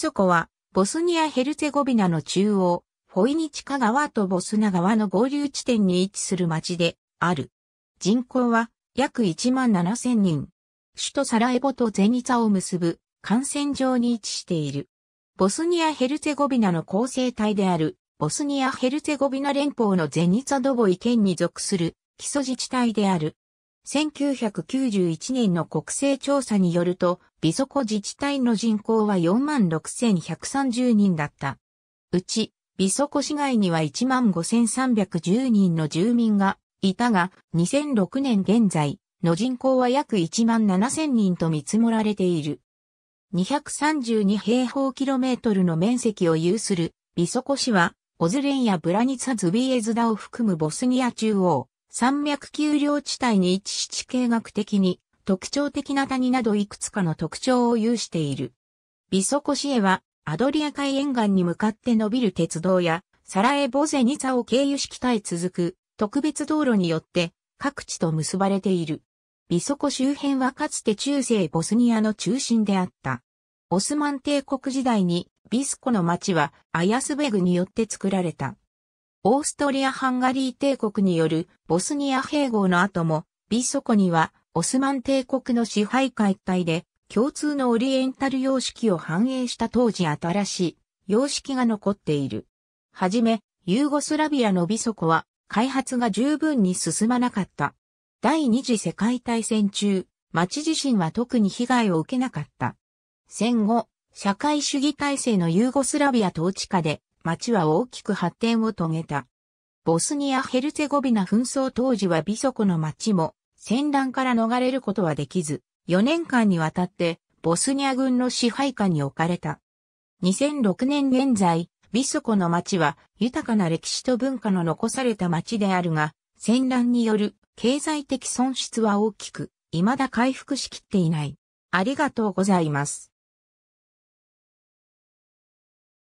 イソコは、ボスニア・ヘルツェゴビナの中央、フォイニチカ川とボスナ川の合流地点に位置する町である。人口は約1万7千人。首都サラエボとゼニツァを結ぶ幹線上に位置している。ボスニア・ヘルツェゴビナの構成体である、ボスニア・ヘルツェゴビナ連邦のゼニツァドボイ県に属する基礎自治体である。1991年の国勢調査によると、ビソコ自治体の人口は46,130人だった。うち、ビソコ市外には15,310人の住民がいたが、2006年現在の人口は約17,000人と見積もられている。232平方キロメートルの面積を有するビソコ市は、オズレンやブラニツァズビエズダを含むボスニア中央、山脈丘陵地帯に位置し地形学的に特徴的な谷などいくつかの特徴を有している。ビソコシエはアドリア海沿岸に向かって伸びる鉄道やサラエボゼニサを経由し北へ続く特別道路によって各地と結ばれている。ビソコ周辺はかつて中世ボスニアの中心であった。オスマン帝国時代にビスコの町はアヤスベグによって作られた。オーストリア・ハンガリー帝国によるボスニア併合の後も、ビソコにはオスマン帝国の支配下一体で共通のオリエンタル様式を反映した当時新しい様式が残っている。はじめ、ユーゴスラビアのビソコは開発が十分に進まなかった。第二次世界大戦中、町自身は特に被害を受けなかった。戦後、社会主義体制のユーゴスラビア統治下で町は大きく発展を遂げた。ボスニア・ヘルツェゴビナ紛争当時はビソコの町も戦乱から逃れることはできず、4年間にわたってボスニア軍の支配下に置かれた。2006年現在、ビソコの町は豊かな歴史と文化の残された町であるが、戦乱による経済的損失は大きく、未だ回復しきっていない。ありがとうございます。